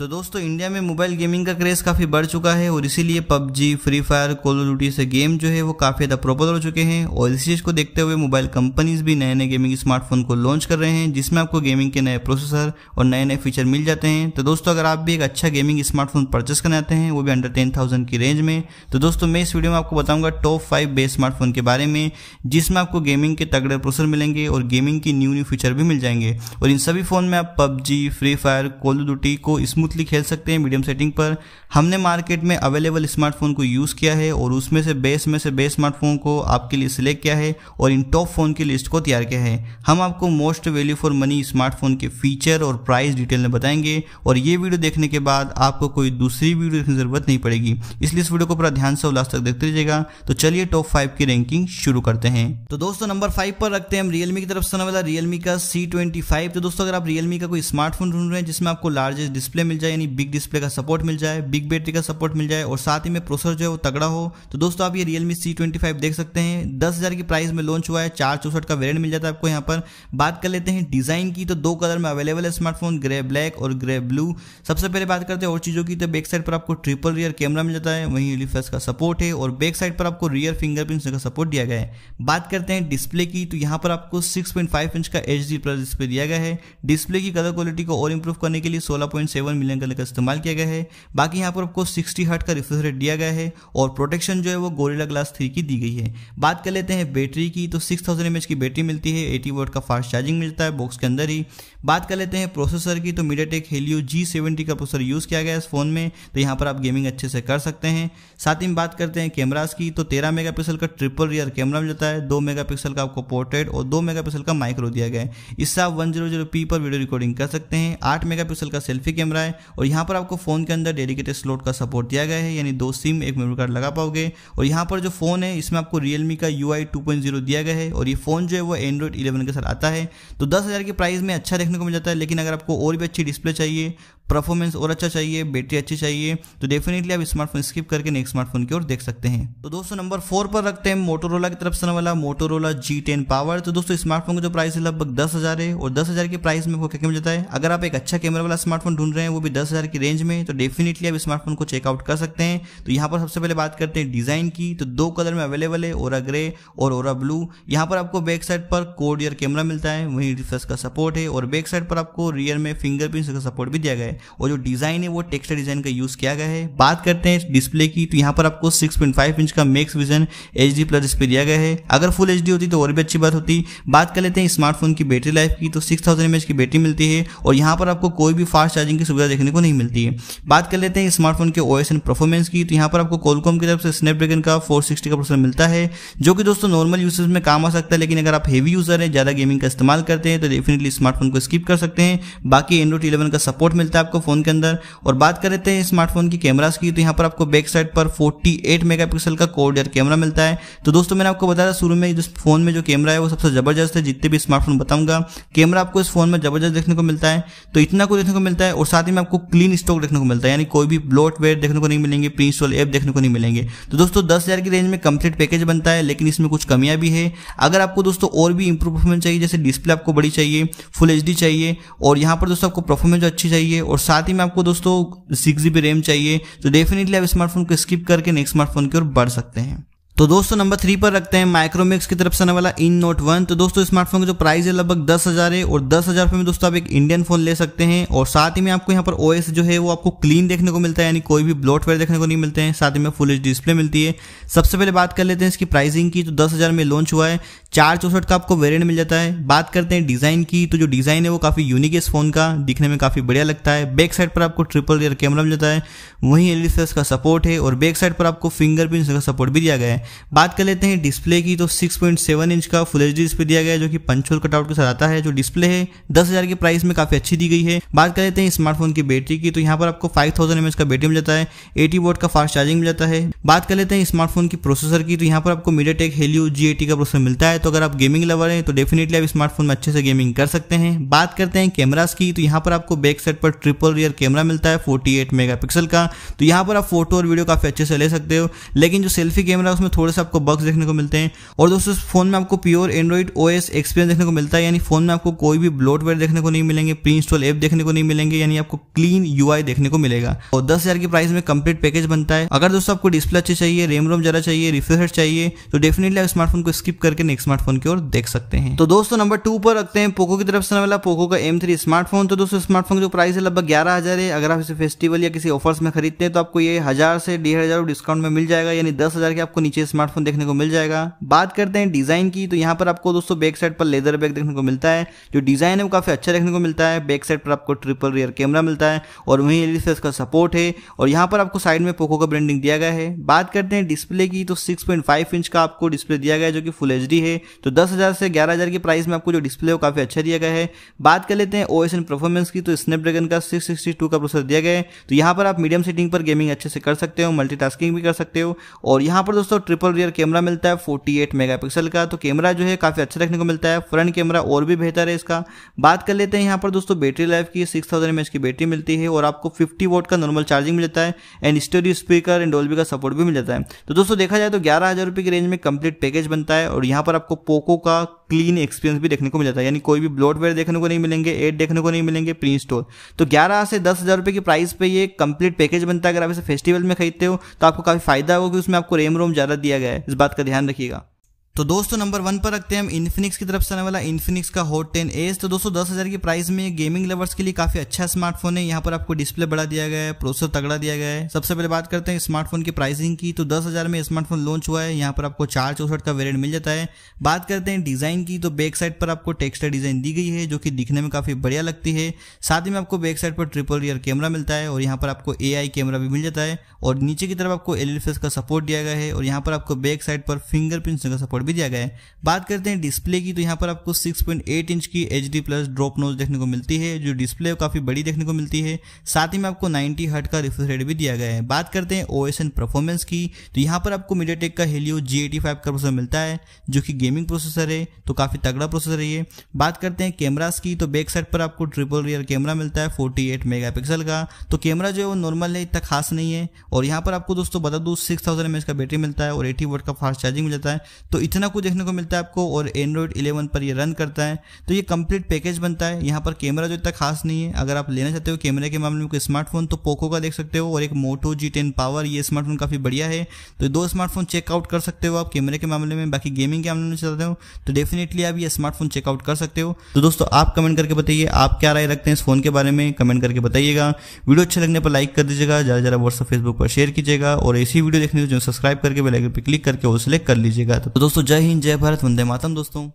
तो दोस्तों इंडिया में मोबाइल गेमिंग का क्रेज़ काफ़ी बढ़ चुका है और इसीलिए PUBG free fire call of duty से गेम जो है वो काफ़ी ज़्यादा प्रॉपर हो चुके हैं और इस चीज़ को देखते हुए मोबाइल कंपनीज भी नए नए गेमिंग स्मार्टफोन को लॉन्च कर रहे हैं जिसमें आपको गेमिंग के नए प्रोसेसर और नए नए फीचर मिल जाते हैं तो दोस्तों अगर आप भी एक अच्छा गेमिंग स्मार्टफोन परचेस करना चाहते हैं वो भी अंडर टेन थाउजेंड की रेंज में तो दोस्तों मैं इस वीडियो में आपको बताऊंगा टॉप फाइव बेस्ट स्मार्टफोन के बारे में जिसमें आपको गेमिंग के तगड़े प्रोसेसर मिलेंगे और गेमिंग की न्यू न्यू फीचर भी मिल जाएंगे और इन सभी फ़ोन में आप PUBG free fire call of duty को स्मूथ स्मूथली खेल सकते हैं मीडियम सेटिंग पर हमने मार्केट में अवेलेबल स्मार्टफोन को यूज़ किया है और उसमें से बेस में से बेस्ट स्मार्टफोन को आपके लिए सिलेक्ट किया है और इन टॉप फोन की लिस्ट को तैयार किया है हम आपको most value for money smartphone के फीचर और प्राइस डिटेल में बताएंगे और ये वीडियो देखने के बाद आपको कोई दूसरी वीडियो देखने जरूरत नहीं पड़ेगी इसलिए इस वीडियो को पूरा ध्यान से लास्ट तक देखते रहिएगा तो चलिए टॉप फाइव की रैंकिंग शुरू करते हैं तो दोस्तों नंबर फाइव पर रखते हैं हम रियलमी की तरफ से वाला रियलमी का सी तो दोस्तों अगर आप रियलमी का कोई स्मार्टफोन ढूंढ रहे हैं जिसमें आपको लार्जेस्ट डिस्प्ले मिल जाए यानी बिग डिस्प्ले का सपोर्ट मिल जाए बिग बैटरी का सपोर्ट मिल जाए और साथ ही में प्रोसेसर जो है वो तगड़ा हो तो दोस्तों आप ये रियलमी सी ट्वेंटी फाइव देख सकते हैं दस हज़ार की प्राइस में लॉन्च हुआ है चार चौसठ का वेरियंट मिल जाता है आपको यहाँ पर बात कर लेते हैं डिज़ाइन की तो दो कलर में अवेलेबल है स्मार्टफोन ग्रे ब्लैक और ग्रे ब्लू सबसे पहले बात करते हैं और चीज़ों की तो बैक साइड पर आपको ट्रिपल रियर कैमरा मिल जाता है वहीं रिफ्रेस का सपोर्ट है और बैक साइड पर आपको रियर फिंगरप्रिंट का सपोर्ट दिया गया है बात करते हैं डिस्प्ले की तो यहाँ पर आपको 6.5 इंच का एच डी प्लस डिस्प्ले दिया गया है डिस्प्ले की कलर क्वालिटी को और इंप्रूव करने के लिए सोलह 16.7 मिली मिलियन का लेकर इस्तेमाल किया गया है बाकी यहाँ पर आपको सिक्सटी हर्ट का रिफ्रेश रेट दिया गया है और प्रोटेक्शन जो है वो गोरेला ग्लास थ्री की दी गई है बात कर लेते हैं बैटरी की तो सिक्स थाउजेंड की बैटरी मिलती है एटी वोट का फास्ट चार्जिंग मिलता है बॉक्स के अंदर ही बात कर लेते हैं प्रोसेसर की तो टेक हेलियो जी सेवेंटी का प्रोसेसर यूज़ किया गया है इस फ़ोन में तो यहाँ पर आप गेमिंग अच्छे से कर सकते हैं साथ ही बात करते हैं कैमराज की तो तेरह मेगा का ट्रिपल रियर कैमरा मिलता है दो मेगा का आपको पोर्ट्रेट और दो मेगा का माइक्रो दिया गया है इससे आप वन जीरो जीरो पी पर वीडियो रिकॉर्डिंग कर सकते हैं आठ मेगापिक्सल का सेल्फी कैमरा है है और यहाँ पर आपको फ़ोन के अंदर डेडिकेटेड स्लॉट का सपोर्ट दिया गया है यानी दो सिम एक मेमोरी कार्ड लगा पाओगे और यहाँ पर जो फ़ोन है इसमें आपको रियलमी का यू आई दिया गया है और ये फ़ोन जो है वो एंड्रॉइड इलेवन के साथ आता है तो दस के प्राइस में अच्छा देखने को मिल जाता है लेकिन अगर आपको और भी अच्छी डिस्प्ले चाहिए परफॉर्मेंस और अच्छा चाहिए बैटरी अच्छी चाहिए तो डेफिनेटली आप स्मार्टफोन स्किप करके नेक्स्ट स्मार्टफोन की ओर देख सकते हैं तो दोस्तों नंबर फोर पर रखते हैं मोटोरोला की तरफ से वाला मोटोरोला जी टेन पावर तो दोस्तों स्मार्टफोन का जो प्राइस है लगभग दस हजार है और दस हजार की प्राइस में आपको क्या मिल जाता है अगर आप एक अच्छा कैमरा वाला स्मार्टफोन ढूंढ रहे हैं वो भी दस हजार की रेंज में तो डेफिनेटली आप स्मार्टफोन को चेकआउट कर सकते हैं तो यहाँ पर सबसे पहले बात करते हैं डिजाइन की तो दो कलर में अवेलेबल है ओरा ग्रे और ओरा ब्लू यहाँ पर आपको बैक साइड पर कोडियर कैमरा मिलता है वहीं रिफ्रेस का सपोर्ट है और बैक साइड पर आपको रियर में फिंगरप्रिंट का सपोर्ट भी दिया गया है और जो डिज़ाइन है वो टेक्सटाइल डिज़ाइन का यूज़ किया गया है बात करते हैं डिस्प्ले की तो यहाँ पर आपको 6.5 इंच का max vision H plus display दिया गया है अगर फुल एच होती तो और भी अच्छी बात होती बात कर लेते हैं स्मार्टफोन की बैटरी लाइफ की तो सिक्स थाउजेंड की बैटरी मिलती है और यहाँ पर आपको कोई भी फास्ट चार्जिंग की सुविधा देखने को नहीं मिलती है बात कर लेते हैं स्मार्टफोन के ओ एंड परफॉर्मेंस की तो यहाँ पर आपको कोलकॉम की तरफ से स्नैपड्रैगन का फोर का प्रोसेसर मिलता है जो कि दोस्तों नॉर्मल यूजर्स में काम आ सकता है लेकिन अगर आप हेवी यूजर हैं ज़्यादा गेमिंग का इस्तेमाल करते हैं तो डेफिनेटली स्मार्टफोन को स्किप कर सकते हैं बाकी एंड्रॉइड इलेवन का सपोर्ट मिलता है आपको फ़ोन के अंदर और बात कर लेते हैं स्मार्टफोन की कैमरास की तो यहाँ पर आपको बैक साइड पर 48 मेगापिक्सल का कोड एयर कैमरा मिलता है तो दोस्तों मैंने आपको बताया शुरू में जिस फोन में जो कैमरा है वो सबसे ज़बरदस्त है जितने भी स्मार्टफोन बताऊंगा कैमरा आपको इस फोन में ज़बरदस्त देखने को मिलता है तो इतना कुछ देखने को मिलता है और साथ ही में आपको क्लीन स्टॉक देखने को मिलता है यानी कोई भी ब्लॉट वेयर देखने को नहीं मिलेंगे प्री इंस्टॉल ऐप देखने को नहीं मिलेंगे तो दोस्तों दस की रेंज में कंप्लीट पैकेज बनता है लेकिन इसमें कुछ कमियां भी है अगर आपको दोस्तों और भी इंप्रूवमेंट चाहिए जैसे डिस्प्ले आपको बड़ी चाहिए फुल एच चाहिए और यहाँ पर दोस्तों आपको परफॉर्मेंस अच्छी चाहिए और साथ ही में आपको दोस्तों सिक्स जी रैम चाहिए तो डेफिनेटली आप स्मार्टफोन को स्किप करके नेक्स्ट स्मार्टफोन की ओर बढ़ सकते हैं तो दोस्तों नंबर थ्री पर रखते हैं माइक्रोमिक्स की तरफ से आने वाला इन नोट वन तो दोस्तों स्मार्टफोन का जो प्राइस है लगभग दस हज़ार है और दस हज़ार में दोस्तों आप एक इंडियन फोन ले सकते हैं और साथ ही में आपको यहाँ पर ओएस जो है वो आपको क्लीन देखने को मिलता है यानी कोई भी ब्लॉटवेयर देखने को नहीं मिलते हैं साथ ही में फुल एच डिस्प्ले मिलती है सबसे पहले बात कर लेते हैं इसकी प्राइसिंग की तो दस हज़ार में लॉन्च हुआ है चार चौसठ का आपको वेरियंट मिल जाता है बात करते हैं डिज़ाइन की तो जो डिज़ाइन है वो काफ़ी यूनिक है इस फोन का दिखने में काफ़ी बढ़िया लगता है बैक साइड पर आपको ट्रिपल रेयर कैमरा मिल जाता है वहीं एल e का सपोर्ट है और बैक साइड पर आपको फिंगरप्रिंट का सपोर्ट भी दिया गया है बात कर लेते हैं डिस्प्ले की तो 6.7 इंच का फुल एच डिस्प्ले दिया गया है जो कि पंचोल कटआउट के साथ आता है जो डिस्प्ले है दस हज़ार की प्राइस में काफ़ी अच्छी दी गई है बात कर लेते हैं स्मार्टफोन की बैटरी की तो यहाँ पर आपको फाइव थाउजेंड का बैटरी मिल जाता है एटी वोट का फास्ट चार्जिंग मिल जाता है बात कर लेते हैं स्मार्टफोन की प्रोसेसर की तो यहाँ पर आपको मीडिया टेक हेलियो जी का प्रोसेसर मिलता है तो अगर आप गेमिंग लवर हैं तो डेफिनेटली आप स्मार्टफोन में अच्छे से गेमिंग कर सकते हैं बात करते हैं कैमराज की तो यहाँ पर आपको बैक साइड पर ट्रिपल रियर कैमरा मिलता है मेगा पिक्सल का तो यहाँ पर आप फोटो और वीडियो काफ़ी अच्छे से ले सकते हो लेकिन जो सेल्फी कैमरा उसमें में थोड़े से आपको बग्स देखने को मिलते हैं और दोस्तों फोन में आपको pure Android O S experience देखने को मिलता है यानी फोन में आपको कोई भी ब्लोटवेयर देखने को नहीं मिलेंगे प्री इंस्टॉल एप देखने को नहीं मिलेंगे यानी आपको क्लीन यू देखने को मिलेगा और दस हजार की प्राइस में कंप्लीट पैकेज बनता है अगर दोस्तों आपको डिस्प्ले अच्छी चाहिए रेम रोम ज्यादा चाहिए रिफ्रेश चाहिए तो डेफिनेटली आप स्मार्टफोन को स्किप करके नेक्स्ट स्मार्टफोन की ओर देख सकते हैं तो दोस्तों नंबर टू पर रखते हैं पोको की तरफ से वाला पोको का एम थ्री स्मार्टफोन तो दोस्तों स्मार्टफोन जो प्राइस है लगभग ग्यारह हजार है अगर आप इसे फेस्टिवल या किसी ऑफर्स में खरीदते हैं तो आपको ये हजार से डेढ़ हजार डिस्काउंट में मिल जाएगा यानी दस हजार के आपको नीचे ये स्मार्टफोन देखने को मिल जाएगा बात करते हैं डिज़ाइन की तो यहाँ पर आपको दोस्तों बैक साइड पर लेदर बैग देखने को मिलता है जो डिज़ाइन है वो काफ़ी अच्छा देखने को मिलता है बैक साइड पर आपको ट्रिपल रियर कैमरा मिलता है और वहीं एल इसका सपोर्ट है और यहाँ पर आपको साइड में पोको का ब्रांडिंग दिया गया है बात करते हैं डिस्प्ले की तो सिक्स इंच का आपको डिस्प्ले दिया गया है जो कि फुल एच है तो दस से ग्यारह के प्राइस में आपको जो डिस्प्ले वो काफ़ी अच्छा दिया गया है बात कर लेते हैं ओ एस परफॉर्मेंस की तो स्नैपड्रैगन का सिक्स का प्रोसेस दिया गया है तो यहाँ पर आप मीडियम सेटिंग पर गेमिंग अच्छे से कर सकते हो मल्टी भी कर सकते हो और यहाँ पर दोस्तों ट्रिपल रियर कैमरा मिलता है 48 मेगापिक्सल का तो कैमरा जो है काफ़ी अच्छा देखने को मिलता है फ्रंट कैमरा और भी बेहतर है इसका बात कर लेते हैं यहाँ पर दोस्तों बैटरी लाइफ की सिक्स थाउजेंड की बैटरी मिलती है और आपको फिफ्टी वोट का नॉर्मल चार्जिंग मिल जाता है and stereo speaker and Dolby का सपोर्ट भी मिल जाता है तो दोस्तों देखा जाए तो ग्यारह हज़ार की रेंज में कंप्लीट पैकेज बनता है और यहाँ पर आपको पोको का क्लीन एक्सपीरियंस भी देखने को मिल जाता है यानी कोई भी ब्लॉटवेयर देखने को नहीं मिलेंगे एड देखने को नहीं मिलेंगे प्री स्टोर तो ग्यारह से दस हज़ार रुपए की प्राइस पे ये कंप्लीट पैकेज बनता है अगर आप इसे फेस्टिवल में खरीदते हो तो आपको काफ़ी फायदा होगा कि उसमें आपको रेम रोम ज़्यादा दिया गया है इस बात का ध्यान रखिएगा तो दोस्तों नंबर वन पर रखते हैं हम इन्फिनिक्स की तरफ से आने वाला इन्फिनिक्स का होट टेन एस तो दोस्तों दस हज़ार की प्राइस में गेमिंग लवर्स के लिए काफ़ी अच्छा स्मार्टफोन है यहाँ पर आपको डिस्प्ले बढ़ा दिया गया है प्रोसेसर तगड़ा दिया गया है सबसे पहले बात करते हैं स्मार्टफोन की प्राइसिंग की तो दस हज़ार में स्मार्टफोन लॉन्च हुआ है यहाँ पर आपको चार चौसठ का वेरियंट मिल जाता है बात करते हैं डिज़ाइन की तो बैक साइड पर आपको टेक्स्टर डिज़ाइन दी गई है जो कि दिखने में काफ़ी बढ़िया लगती है साथ ही में आपको बैक साइड पर ट्रिपल रियर कैमरा मिलता है और यहाँ पर आपको ए कैमरा भी मिल जाता है और नीचे की तरफ आपको एल का सपोर्ट दिया गया है और यहाँ पर आपको बैक साइड पर फिंगरप्रिंट का सपोर्ट भी दिया गया है बात करते हैं डिस्प्ले की तो यहाँ पर आपको 6.8 इंच की H D plus drop notch देखने को मिलती है जो डिस्प्ले काफ़ी बड़ी देखने को मिलती है साथ ही में आपको 90 हर्ट का रिफ्रेश रेट भी दिया गया है बात करते हैं ओ एस एन परफॉर्मेंस की तो यहाँ पर आपको मीडियाटेक का हेलियो जी एटी फाइव का प्रोसेसर मिलता है जो कि गेमिंग प्रोसेसर है तो काफ़ी तगड़ा प्रोसेसर है ये बात करते हैं कैमराज की तो बैक साइड पर आपको ट्रिपल रियर कैमरा मिलता है फोर्टी एट मेगा पिक्सल का तो कैमरा जो है वो नॉर्मल है इतना खास नहीं है और यहाँ पर आपको दोस्तों बता दूँ सिक्स थाउजेंड एम एच का बैटरी मिलता है और एटी वोट का फास्ट चार्जिंग मिल जाता है तो इतना कुछ देखने को मिलता है आपको और एंड्रॉयड 11 पर ये रन करता है तो ये कंप्लीट पैकेज बनता है यहाँ पर कैमरा जो इतना खास नहीं है अगर आप लेना चाहते हो कैमरे के मामले में स्मार्टफोन तो पोको का देख सकते हो और एक मोटो जी टेन पावर ये स्मार्टफोन काफ़ी बढ़िया है तो दो स्मार्टफोन चेकआउट कर सकते हो आप कैमरे के मामले में बाकी गेमिंग के मामले में चाहते हो तो डेफिनेटली आप ये स्मार्टफोन चेकआउट कर सकते हो तो दोस्तों आप कमेंट करके बताइए आप क्या राय रखते हैं इस फोन के बारे में कमेंट करके बताइएगा वीडियो अच्छे लगने पर लाइक कर दीजिएगा ज़्यादा ज़्यादा व्हाट्सअप फेसबुक पर शेयर कीजिएगा और ऐसी वीडियो देखने को सब्सक्राइब करके बेलाइकन पर क्लिक करके और सिलेक्ट कर लीजिएगा तो दोस्तों दोस्तों जय हिंद जय भारत वंदे मातम दोस्तों